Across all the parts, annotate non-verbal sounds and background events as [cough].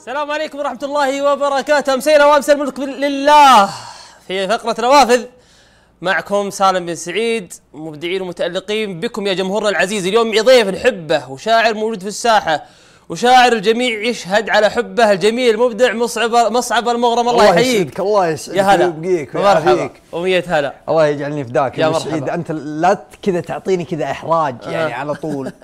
السلام عليكم ورحمة الله وبركاته أمسينا وأمس الملك لله في فقرة نوافذ معكم سالم بن سعيد مبدعين ومتألقين بكم يا جمهورنا العزيز اليوم معي ضيف نحبه وشاعر موجود في الساحة وشاعر الجميع يشهد على حبه الجميل مبدع مصعب مصعب المغرم الله, الله يحييك يسعدك الله يسعدك يا هلا ويبقيك ويعافيك ومية هلا الله يجعلني فداك يا, يا سعيد انت لا كذا تعطيني كذا احراج يعني آه. على طول [laughs]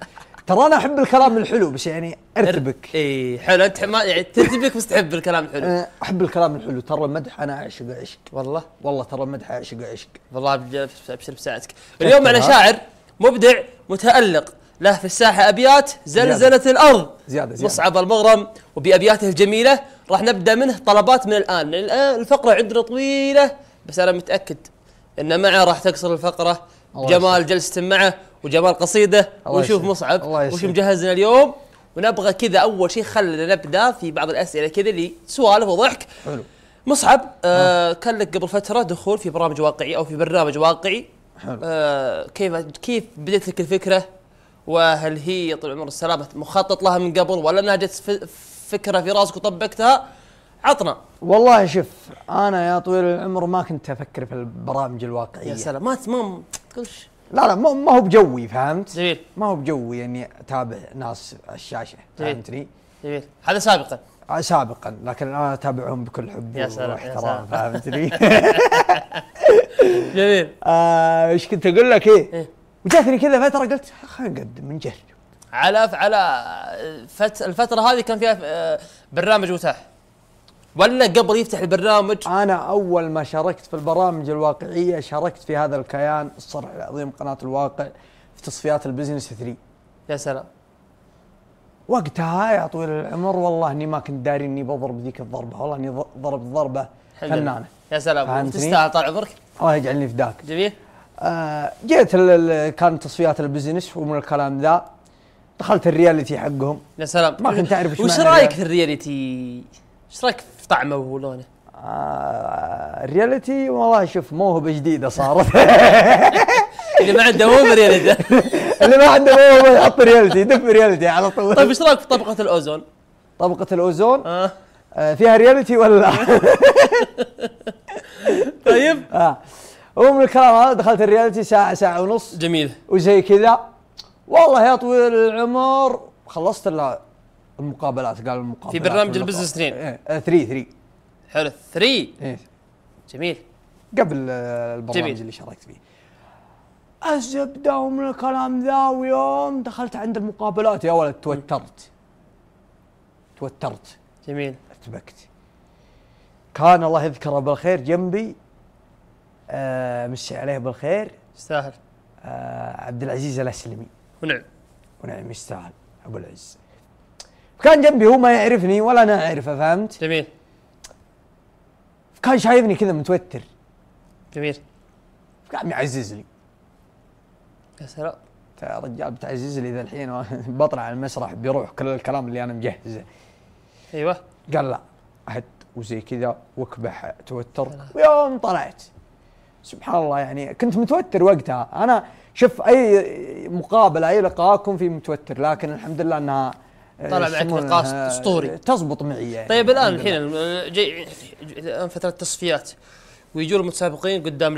ترى انا احب الكلام الحلو بس يعني ارتبك اي حلو انت ما يعني ترتبك بس تحب الكلام الحلو احب الكلام الحلو ترى المدح انا اعشق اعشق والله والله ترى المدح اعشق اعشق والله ابشر بساعتك اليوم على أه. شاعر مبدع متالق له في الساحه ابيات زلزله الارض زياده زياده مصعب المغرم وبابياته الجميله راح نبدا منه طلبات من الان الفقره عندنا طويله بس انا متاكد ان معه راح تقصر الفقره جمال جلسة معه وجمال قصيده ونشوف مصعب وش مجهز لنا اليوم ونبغى كذا اول شيء خلينا نبدا في بعض الاسئله كذا اللي سوالف وضحك حلو مصعب آه كان لك قبل فتره دخول في برامج واقعي او في برنامج واقعي حلو آه كيف كيف بدات لك الفكره وهل هي طول عمر السلامه مخطط لها من قبل ولا انها جت فكره في راسك وطبقتها عطنا والله شوف انا يا طويل العمر ما كنت افكر في البرامج الواقعيه يا سلام ما ما كلش لا لا ما هو بجوي فهمت؟ جميل ما هو بجوي اني يعني اتابع ناس الشاشه فهمتني؟ جميل هذا سابقا آه، سابقا لكن انا اتابعهم بكل حب يا سلام واحترام فهمتني؟ [laughs] جميل [laughs] آه، ايش آه كنت اقول لك ايه؟ إيه؟ وجاتني كذا فتره قلت خلينا نقدم نجرب على على الفتره هذه كان فيها آه، برنامج متاح ولا قبل يفتح البرنامج انا اول ما شاركت في البرامج الواقعيه شاركت في هذا الكيان الصرع العظيم قناه الواقع في تصفيات البزنس 3 يا سلام وقتها يا طويل العمر والله اني ما كنت داري اني بضرب ذيك الضربه والله اني ضربت ضربه فنانه يا سلام تستاهل طال عمرك الله يجعلني فداك جميل آه جيت كان تصفيات البزنس ومن الكلام ذا دخلت الرياليتي حقهم يا سلام ما كنت اعرف وش رايك في الرياليتي؟ ايش رايك في طعمه ولونه؟ آه الرياليتي والله شوف موهبه جديده صارت [laughs] اللي ما عنده موهبه رياليتي [laughs] اللي ما عنده موهبه يحط رياليتي يدف رياليتي على طول طيب ايش رايك في طبقه الاوزون؟ طبقه الاوزون؟ آه. آه فيها رياليتي ولا لا؟ [laughs] طيب آه. ومن الكلام هذا دخلت الرياليتي ساعه ساعه ونص جميل وزي كذا والله يا طويل العمر خلصت الا المقابلات قال المقابلات في برنامج البزنس 2 ايه 3 إيه، 3 حلو 3 ايه جميل قبل البرنامج جميل. اللي شاركت فيه الزبده ومن الكلام ذا ويوم دخلت عند المقابلات يا ولد توترت توترت جميل ارتبكت كان الله يذكره بالخير جنبي آه مسي عليه بالخير يستاهل آه عبد العزيز الاسلمي ونعم ونعم يستاهل ابو العز كان جنبي هو ما يعرفني ولا انا اعرفه فهمت؟ جميل كان شايفني كذا متوتر جميل قام يعزز لي يا سلام يا رجال بتعزز لي ذا الحين [laughs] بطلع على المسرح بيروح كل الكلام اللي انا مجهزه ايوه قال لا عد وزي كذا واكبح توتر ويوم طلعت سبحان الله يعني كنت متوتر وقتها انا شوف اي مقابله اي لقاء اكون فيه متوتر لكن الحمد لله انها طلع آه، معك نقاش اسطوري آه، تزبط معي يعني طيب الان الحين جاي الان فتره تصفيات ويجون المتسابقين قدام